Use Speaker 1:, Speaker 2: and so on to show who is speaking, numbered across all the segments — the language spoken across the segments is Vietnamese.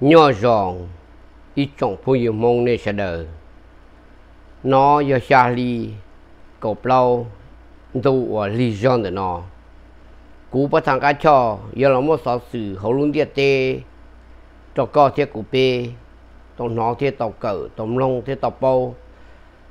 Speaker 1: nho giòn y chọn phu yêu mong nê sẽ đờ nó do xa ly cột lâu tu ở lý do để nó cú bắt thằng cá cho do là một số sự hậu luôn địa tê cho co thiết cụ bê tàu nó thiết tàu cỡ tàu lông thiết tàu bao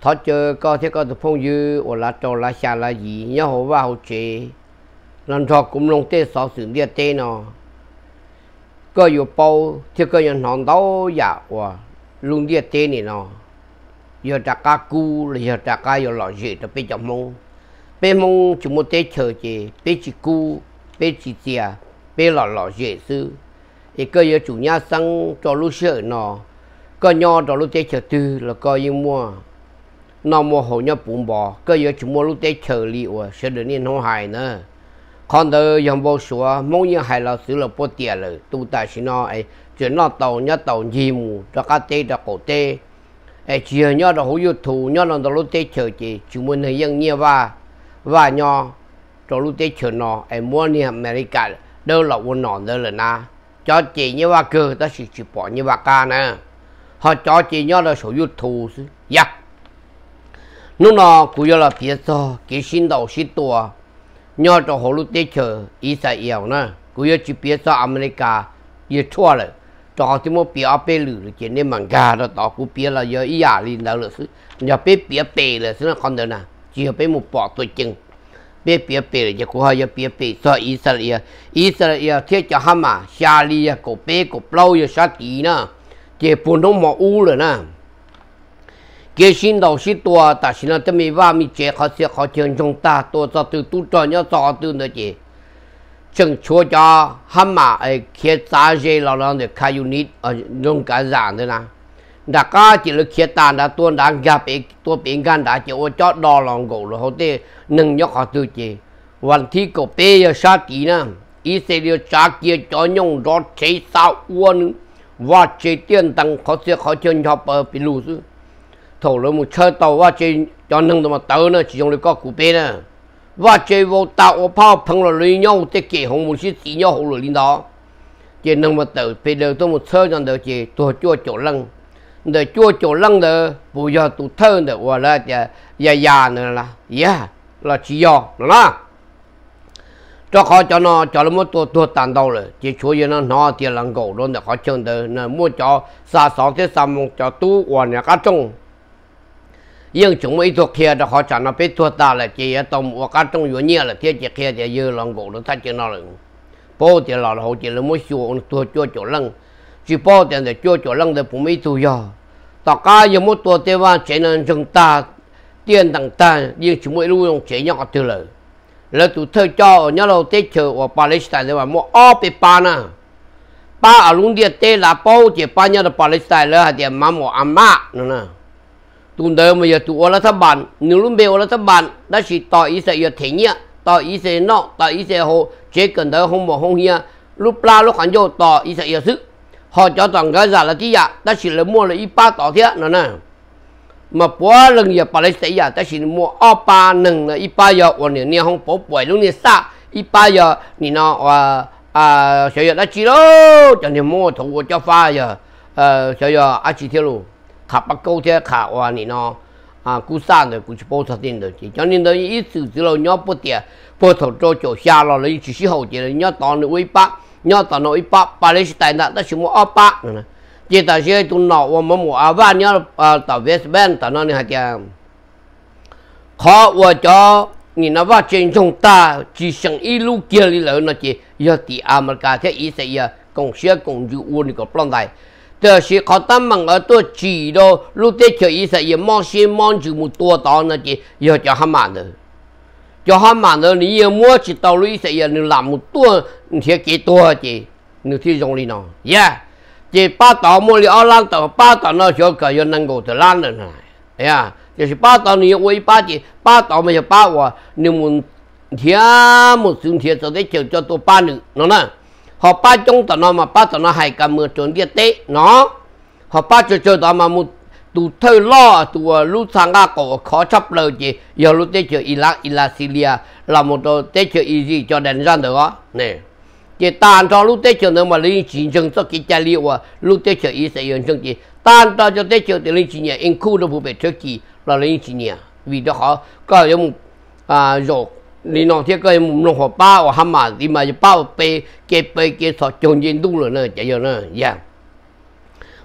Speaker 1: thọ chờ co thiết co tàu phong dư ở lá trầu lá xa lá gì nhớ hổ vào hậu chế lần thọ cũng lông tê số sự địa tê nó cơ yếu bao thì cơ nhân hòn đâu dạ và luôn đi tê này nó giờ trả cá cú giờ trả cá giờ lọ gì đó bây giờ mông bây mông chỉ một tê chờ chị bây chỉ cú bây chỉ tia bây lọ lọ gì sư thì cơ giờ chủ nhà sang cho lúc sợ nó cơ nho cho lúc tê chờ tư là cơ yên mua nó mua hồ nhau bún bò cơ giờ chủ mua lúc tê chờ liệu sẽ được nên không hài nữa con từ dòng bộ số mong như hay là xử là bộ tiền rồi tu tại xin nó ấy chuyển nó tàu nhớ tàu gì mù cho cá tê cho cổ tê ấy chia nhớ là hữu thủ nhớ nó đó lúc tê chờ chị chúng mình thấy dân nhiều và và nhớ cho lúc tê chờ nó ấy mua ni America đâu là quân nọ đâu là na cho chị như và cơ ta chỉ chỉ bỏ như và ca nè họ cho chị nhớ là số hữu thủ dạ lúc nào cũng là phía sau cái xin đầu xin tua ยอดหลุเตเชออิสราเอลนะกูยอจีเปียสอเมริกาเยชั่วเลยจอที่มเปียเปหรือเจนี่มังกาแล้วต่อกูเปียเราเยอะอียาลินเราเลยสิอย่าเปียเปียเปเลยสินะคอนเดนะเจียไปหมุ่ปอตัวจริงเปียเปียเปเลยจะกูหายเปียเปสออิสราเอลอิสราเอลเทียจะห้ามาชาลีกูเปยกูเปล่าอยู่ชัดตีนะเจียปุ่นต้องหมออู้เลยนะกษินาสิตัวแต่ฉันจะไม่ว่ามีเจ้าเขาเสียเขาเชิงจงตาตัวจะตื่ตุ้จอยจะจอดตื่นเลยจึงชัวจยฮัมมาไอ้ขี้ตาเจเราเราเนี่ยขายู่นิดเอ้ลงการจานเลยนะแต่ก้าจิลขี้ตาเน่ตัวนังยาเป็นตัวเป็นการด่เจ้าจอดดอลองกูแล้วเขา๋ยวหนึ่งยกเขาตื่นเจ้าวันที่ก็เปย์ยาชาตินะอิสเรียจากเจ้าจอยงรอใช้สาวอ้วนว่าใช้เตี้ยนตังเขาเสียเขาเชิงชอบเปิดปิลูซ์ thầu rồi một chơi tàu và chơi cho nâng tàu mà tàu nữa chỉ dùng để có cụ bê nữa và chơi vô tạo và phao phong là lấy nhau để kể hồng một chiếc tí nhau hậu rồi lên đó chơi nâng mà tàu bây giờ tôi một chơi cho đỡ chỉ tôi chua chỗ lăng để chua chỗ lăng đỡ bây giờ tôi thơ đỡ và là giờ già già nữa là yeah là chỉ do nó là cho khó cho nó cho nó một tôi tôi tàn đầu rồi chỉ chú ý nó nó thì lăng cổ luôn để khó chân đỡ nó mua cho xa sáu thế xa mong cho tu và nhà cá trông nhưng chúng mấy thuộc kia đó họ chọn nó biết thuộc ta là chỉ tôm hoặc các trong yếu nhẹ là thiết chỉ kia thì dư lòng cổ nó thắt chỉ nó là bố thì là hậu chỉ là mỗi xuống nó thuộc chỗ lăng chỉ bố thì là chùa chỗ lăng thì cũng mấy thuộc giờ tất cả những mỗi tổ tế văn chỉ nên chúng ta tiền đằng ta nhưng chúng mấy lưu luôn chỉ nhỏ từ lời là tụi thơ cho ở nhà lâu tế chờ ở Palestine thì mà mua ở bên ba nè ba ở luôn địa tế là bố chỉ ba nhà Palestine là thì mà mua ăn mạ nữa nè tụn đời mà giờ tụi ở là nếu lúc bây ở là tháp chỉ tỏ ý giờ thế nhá tỏ ý sẽ nọ tỏ ý sẽ hồ chế cần đời không bỏ không hiya lúc la lúc hắn vô tỏ giờ sức họ cho toàn cái giả là tí giả đã chỉ là mua là ít ba tỏ thế nữa nè mà bố lần giờ bà lấy sẽ chỉ mua ở ba nâng ít ba giờ còn nếu như không bỏ bảy lúc này xa ít ba giờ thì nó à sẽ giờ đã chỉ đâu chẳng thể mua thủ cho pha giờ ờ sẽ giờ ăn chỉ thiếu luôn 卡巴狗这卡哇你呢啊，古山的古去包车店的，讲你的一手指了鸟不点，不头早就下了了，一起洗好点了，鸟当的尾巴，鸟当的尾巴，把那些带那那什么二八呢？这大些都闹我们母阿爸鸟啊，到 West Bank 到那里还讲，好我叫。你那把真正大，只剩一路建立了那些，要第阿门家这一些呀，共学共住我那个状态。就是靠他们耳朵挤咯，路得就一些也冒些冒住木多到那些，以后就很慢的，就很慢的。你也摸起到路一些也能那么多，你贴几多的，你贴容易呢？耶，这八道摸了二浪到八道那小个要能够的烂人来，哎呀，就是八道你我一八的八道没有把握，你们贴么种贴，做的就叫做八人，喏呢。họ ba chúng ta nó mà ba ta nó hay cầm mưa chuẩn địa tế nó họ ba cho cho ta mà một tụ thơ lo tụ ờ, lúc sang ra cổ khó chấp lời gì giờ lúc tế chờ Iraq Iraq Syria là một đồ ờ, tế chờ gì cho đến ra được đó nè chỉ tàn cho lúc tế chờ nữa mà linh chính chứng cho cái tài liệu à ờ, lúc tế chờ ý sẽ yên chứng gì tàn cho cho tế chờ thì linh chính nhà in khu đồ phụ trước gì là linh chính nhà vì đó họ có những à rồi 你那天个木弄好包，我喊嘛，你嘛就包背，给背给说中间堵了呢，这样呢，呀，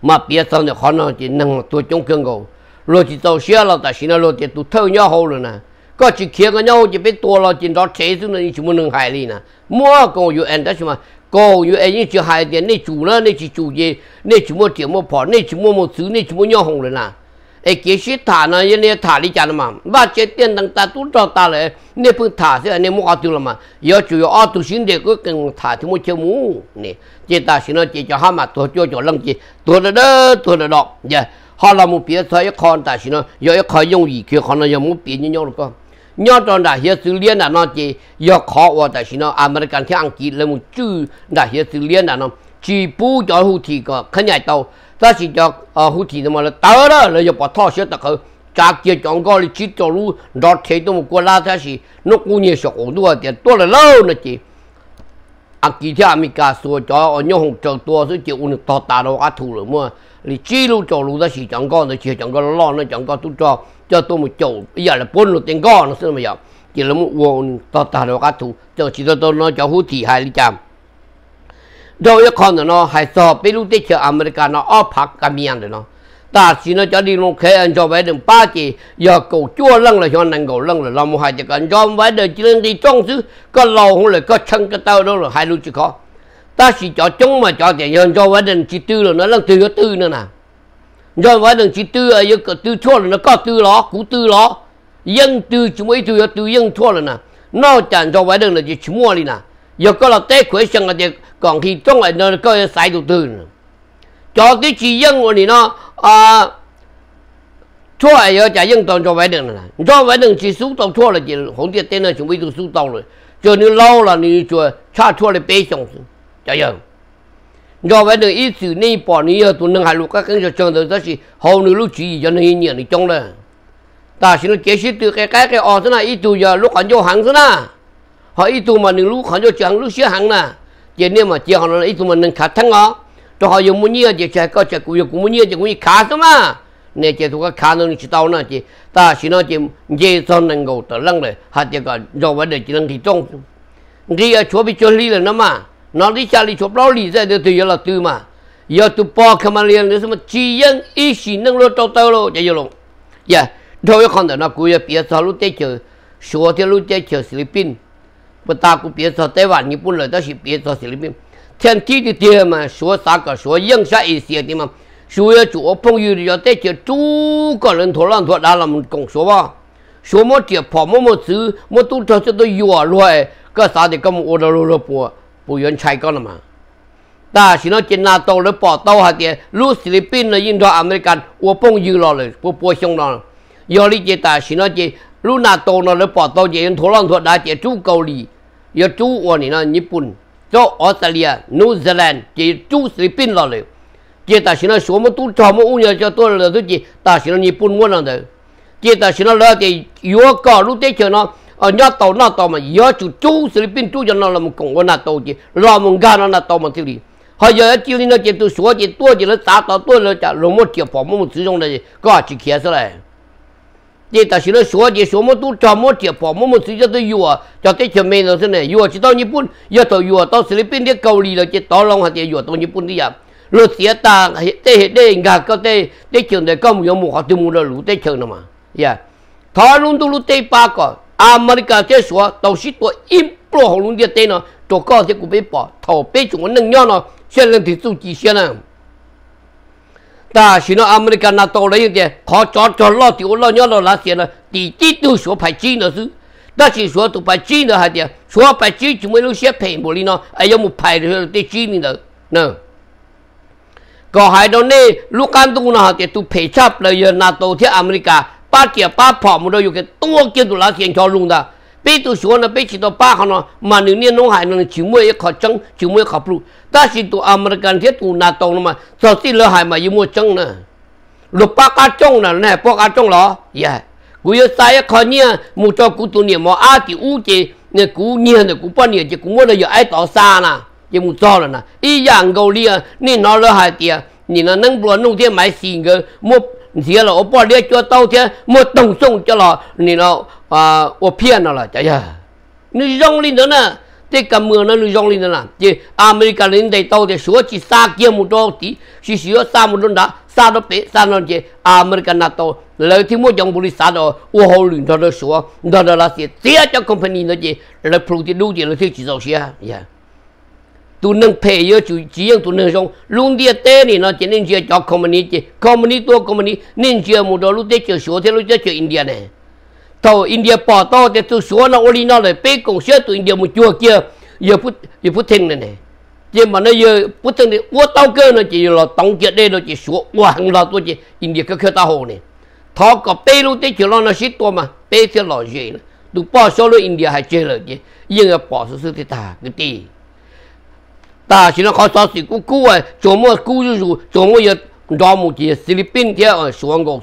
Speaker 1: 嘛别上的好呢，就弄多中间个，落去到下了，但是呢，落去都偷鸟好了呢，搞去看个鸟就被多了，进到车子呢，你怎么能害你呢？莫讲有安的什么。高有哎，你就还点，你住了，你去住去，你怎么怎么跑，你怎么么走，你怎么养红了呢？哎，继续塔呢？因为塔里家了嘛，把这电灯打多少打了？那盆塔是那木丢了嘛？要就要二度新的，个跟塔的木节目呢？这大新了，这叫哈嘛？多叫叫冷气，多得了，多得了，呀！好了，木别说一看大新了，要一看用意去看了，要木别你鸟了个。鸟到那些是练的那些，要考我大新了，阿们的讲天安吉那么久，那些是练的呢，几步交互提个，看见到。ta chỉ cho thì mà là tớ đó là giờ bỏ thọ sẽ tắc hơn cha kia chọn coi chỉ cho lu đó thế tôi một qua thế gì nó cũng nhiều sọc tiền tôi là lâu nữa chị à kỳ thế mình cả số cho nhau hồng trần tua số chịu uống to tà đâu ác rồi mua thì chỉ lu cho lu ta chỉ chọn coi là chỉ cho tôi một chỗ bây giờ là bốn lô tiền con nó xem mà giờ chỉ là một uống to tà đâu ác cho chỉ cho tôi nói cho hú thì hai ly chạm đâu yêu con nó hay so bây lúc tết chờ America nó ở park cái miếng đó nó ta chỉ nó cho đi luôn khé anh cho vay được ba chỉ giờ cổ chua lăng là cho anh cổ lăng là làm hai chỉ cần cho vay được chỉ lên đi trong chứ có lâu không là có chân cái tao đó là hai lúc chỉ có ta chỉ cho chúng mà cho tiền hơn cho về đường chỉ tư là nó lăng tư có tư nữa nè rồi vay được chỉ tư ở cái tư chua là nó có tư đó cú tư đó dân tư chúng ấy tư tư dân chua là nè nó chẳng cho vay được là chỉ mua đi nè giờ có là tế khỏe sang là việc còn thì trong lại nó có sai đầu tư cho cái chỉ dân của nó à cho ai giờ trả dân toàn cho vay được này cho vay được chỉ số tàu cho là chỉ không tiền tên là chuẩn bị được số tàu rồi cho nên lâu là nên cho cha cho lại bê xong trả dân cho vay được ít sự nên bỏ này giờ tụi nó hai lúc các cái cho chân được đó là hầu nữa lúc chỉ cho nó hiện nhiều này trong đó ta xin nó chế sĩ từ cái cái cái ở thế này ít tuổi giờ lúc còn vô hàng thế này họ ít tu mà nâng lú họ cho chẳng lú xía hẳn nè chỉ nếu mà chỉ họ là ít tu mà nâng khát thắng ngó cho họ dùng muốn nhiều chỉ chạy có chạy cũng dùng muốn nhiều chỉ cũng khá thôi mà nè chỉ thuộc khá nâng chỉ tao nè chỉ ta chỉ nói chỉ dễ son nâng gầu tờ lăng rồi họ chỉ có do vấn đề chỉ lăng thì trong đi ở chỗ bị cho lì là nó mà nó đi xa đi chỗ đó lì ra được từ giờ là từ mà giờ từ bỏ cái mà liền nữa mà chỉ dân ít chỉ nâng lô tao tao lô chạy vô luôn Yeah, dạ, thôi con đó nó cũng giờ biết sao lúc tới chơi số thì lúc tới chờ Philippines 大别说台湾、日本来，都是别说菲律宾。天气的天嘛，说啥个说影响一些的嘛。所以做朋友的要带些中国人、托兰托拉他们讲说吧，说么这跑么么走，么都他这都摇来，个啥的，个么我都罗罗不不愿拆干了嘛。但是呢，今那到了报道下的，如菲律宾的、印度、阿美干，我朋友了嘞，不不想了。要理解，但是呢，这如那到了了报道，这人托兰托拉这住高里。要租完呢？日本、租澳大利亚、新西兰这些租士兵了。这些但是呢，什么都招募五年就多了，都去。大是呢，日本完了的。这些但是呢，那些游客，路德强呢？啊，哪到哪到嘛？要就租随便租进那我们共我那刀子，我们家那刀子这里。还有要招你那些都说的多的了，打打多了，人家龙木杰、黄木志用那搞赶紧开出来。你到时那学的什么？都掌握的，吧。我们直接都学，教点小门路子呢。知道日本，要到学到你变得高利了，去到龙海去学到日本去呀。老师啊，带带人家，带带青年，搞带带青的搞没有文化的人，鲁带青年嘛，呀。台湾都鲁在八个，阿美利亚在说，都是多印罗红龙的在呢，做高级股票，特别喜欢农业呢，先人提出机械人。แต่สินอ大学เ阿们的干那多了一点，考早早老丢老娘老那些了，เ基都学排进了是，那些学都排进了还的，学排进就没有些排么的呢，哎ีน排ีน进明了，ะก็หายตอนนี้ลูกการตุนะฮะดี่ตุเพชับเลยนาโตที่อเมริกาป้าเกียป้าผอมเราอยู่กันตัวเกี่ยวตุลาเสียงชอลุงดา bây giờ xuống nó bây chỉ đó ba hàng nó mà những như nông hải nó chỉ mua khó trắng chỉ mua khó plu ta chỉ tụ American thiết tụ NATO nó mà sau khi lỡ hải mà yêu mua trắng nữa? lúc ba cá trông nữa, nè ba cá trông lo yeah cú yêu sai khó nhia mu cho cú tụ niệm mà a thì u chỉ nè cú nhia nè cú bao nhiêu chỉ cú mua là giờ ai tỏ xa nè chỉ mu cho là nè ý dạng gầu lia nè nó lỡ hải tiệt nè nó nông bùa nông thiên máy xì cái, mua thì là ô bao lia cho tàu thế mua đồng sông cho lò nè nó à ô phiền nó là chả giờ nó rong lên đó nè thế cầm mưa nó nó rong lên đó nè chứ America lên đây tàu thì sửa chỉ xa kia một chỗ tí chỉ sửa xa một chỗ đó xa đó bé xa nó chứ America nào tàu lấy thêm một dòng bùi xa đó ô hồ luyện đó nó sửa đó là gì thế cho company nó chứ là phụ thì đủ gì là thế chỉ giàu xe yeah tu nâng phê yo chủ chỉ yang tu nâng song luôn địa tế này nó chỉ nên chia cho community community tua community nên chia một đó lúc tế chia số thế lúc tế chia India này tàu India bỏ to thì tôi số nó oli nó lại bê cùng xưa tụi India một chùa kia giờ phút giờ phút thình này này nhưng mà nó giờ phút thình này uo tao kia nó chỉ là tổng kia đây nó chỉ xuống qua hàng là tôi chỉ India cái kia tao hồ này thọ có bê luôn tới chỉ lo nó xít to mà bê thì lo gì nữa tụi bỏ số lo India hay chơi rồi chứ nhưng mà bỏ số số thì ta cái gì ta chỉ nó khó sao thì cú cú à chỗ mua cú rồi chỗ mua giờ đó một chỉ Philippines thì ở xuống gốc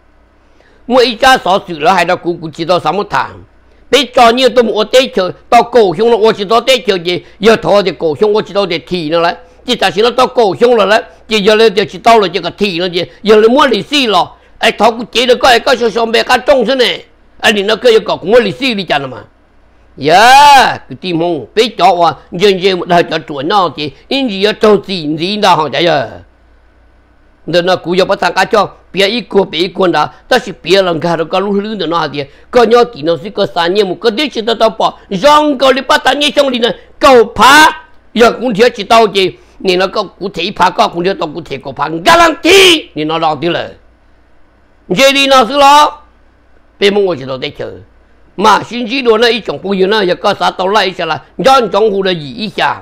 Speaker 1: 我一家少子了，还得姑姑知道什么谈？别招孽都没得求，到故乡了我知到得求要又逃的故乡我知到的去了嘞。这咋是来到故乡了嘞，接原来就是到了这个去了嘞，来没历史了，哎，逃不劫了，该该说说别家众生呢。哎，你那个要搞什么历事你讲了嘛？呀，弟兄，别讲话，人家叫做哪的，你是要走正经的行业。nên nó cũng có tăng cá cho bia ít cô bia ít con đó ta chỉ bia lần rồi cái lúc lớn nó thì có nhau thì nó sẽ có sáng nhiều cái đứa chỉ tao tao bỏ rong cầu đi bắt tăng nhẹ trong đi nè cầu cũng thiếu chỉ tao gì nên nó có cụ thể phá có cũng thiếu tao cụ thể có phá garanti nên nó lo tiêu rồi giờ đi nó xứ lo bên mông ngồi chỉ tao để chờ mà xin chỉ đồ nó ít chồng bùi nó giờ có sao tao lại sẽ là do chồng hù là gì ít xa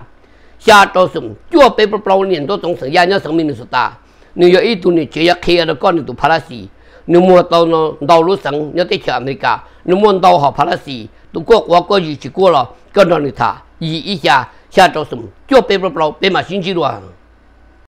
Speaker 1: xa tao sum chúa bên bầu niệm tao tổng sự gia nhớ sự mình sự ta nếu giờ ít tu này chỉ yak kia đó con tu Palasi nếu mua tàu nó tàu lúa sẵn nhớ tới chợ America nếu mua tàu họ Palasi tu quốc qua có gì chỉ qua là cái đó này thả gì ít xa xa cho sum cho bé bro bro bé mà xin chỉ